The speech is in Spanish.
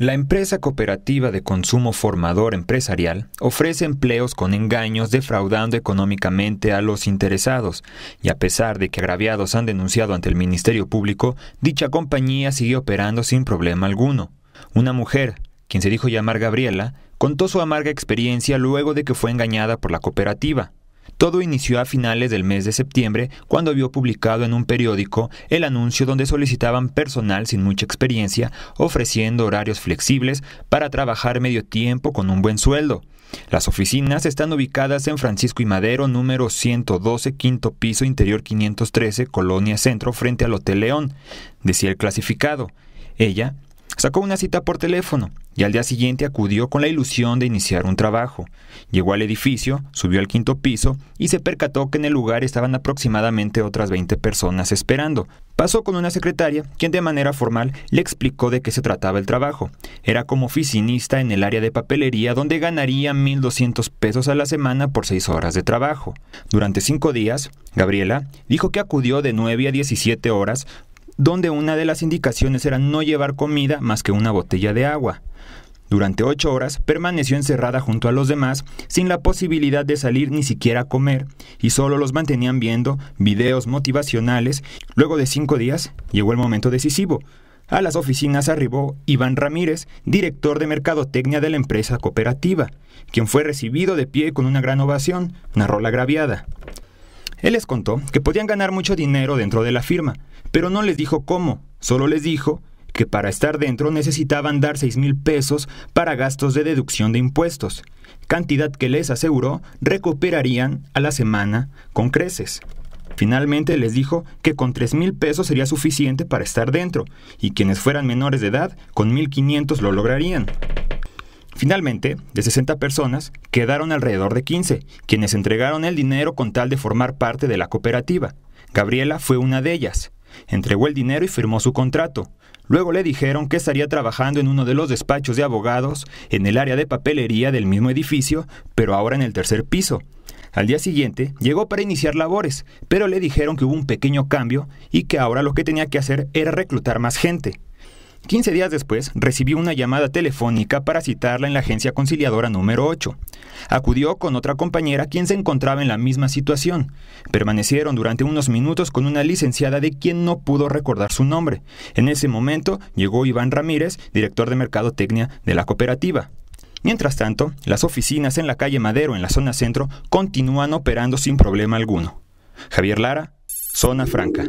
La empresa cooperativa de consumo formador empresarial ofrece empleos con engaños defraudando económicamente a los interesados, y a pesar de que agraviados han denunciado ante el Ministerio Público, dicha compañía sigue operando sin problema alguno. Una mujer, quien se dijo llamar Gabriela, contó su amarga experiencia luego de que fue engañada por la cooperativa. Todo inició a finales del mes de septiembre cuando vio publicado en un periódico el anuncio donde solicitaban personal sin mucha experiencia, ofreciendo horarios flexibles para trabajar medio tiempo con un buen sueldo. Las oficinas están ubicadas en Francisco y Madero, número 112, quinto piso, interior 513, Colonia Centro, frente al Hotel León, decía el clasificado. Ella Sacó una cita por teléfono y al día siguiente acudió con la ilusión de iniciar un trabajo. Llegó al edificio, subió al quinto piso y se percató que en el lugar estaban aproximadamente otras 20 personas esperando. Pasó con una secretaria, quien de manera formal le explicó de qué se trataba el trabajo. Era como oficinista en el área de papelería donde ganaría 1.200 pesos a la semana por 6 horas de trabajo. Durante 5 días, Gabriela dijo que acudió de 9 a 17 horas donde una de las indicaciones era no llevar comida más que una botella de agua. Durante ocho horas permaneció encerrada junto a los demás, sin la posibilidad de salir ni siquiera a comer, y solo los mantenían viendo videos motivacionales. Luego de cinco días llegó el momento decisivo. A las oficinas arribó Iván Ramírez, director de Mercadotecnia de la empresa cooperativa, quien fue recibido de pie con una gran ovación, narró la agraviada. Él les contó que podían ganar mucho dinero dentro de la firma, pero no les dijo cómo, solo les dijo que para estar dentro necesitaban dar 6 mil pesos para gastos de deducción de impuestos, cantidad que les aseguró recuperarían a la semana con creces. Finalmente les dijo que con 3 mil pesos sería suficiente para estar dentro, y quienes fueran menores de edad, con 1.500 lo lograrían. Finalmente, de 60 personas, quedaron alrededor de 15, quienes entregaron el dinero con tal de formar parte de la cooperativa. Gabriela fue una de ellas. Entregó el dinero y firmó su contrato. Luego le dijeron que estaría trabajando en uno de los despachos de abogados en el área de papelería del mismo edificio, pero ahora en el tercer piso. Al día siguiente llegó para iniciar labores, pero le dijeron que hubo un pequeño cambio y que ahora lo que tenía que hacer era reclutar más gente. 15 días después, recibió una llamada telefónica para citarla en la agencia conciliadora número 8. Acudió con otra compañera quien se encontraba en la misma situación. Permanecieron durante unos minutos con una licenciada de quien no pudo recordar su nombre. En ese momento llegó Iván Ramírez, director de Mercadotecnia de la cooperativa. Mientras tanto, las oficinas en la calle Madero, en la zona centro, continúan operando sin problema alguno. Javier Lara, Zona Franca.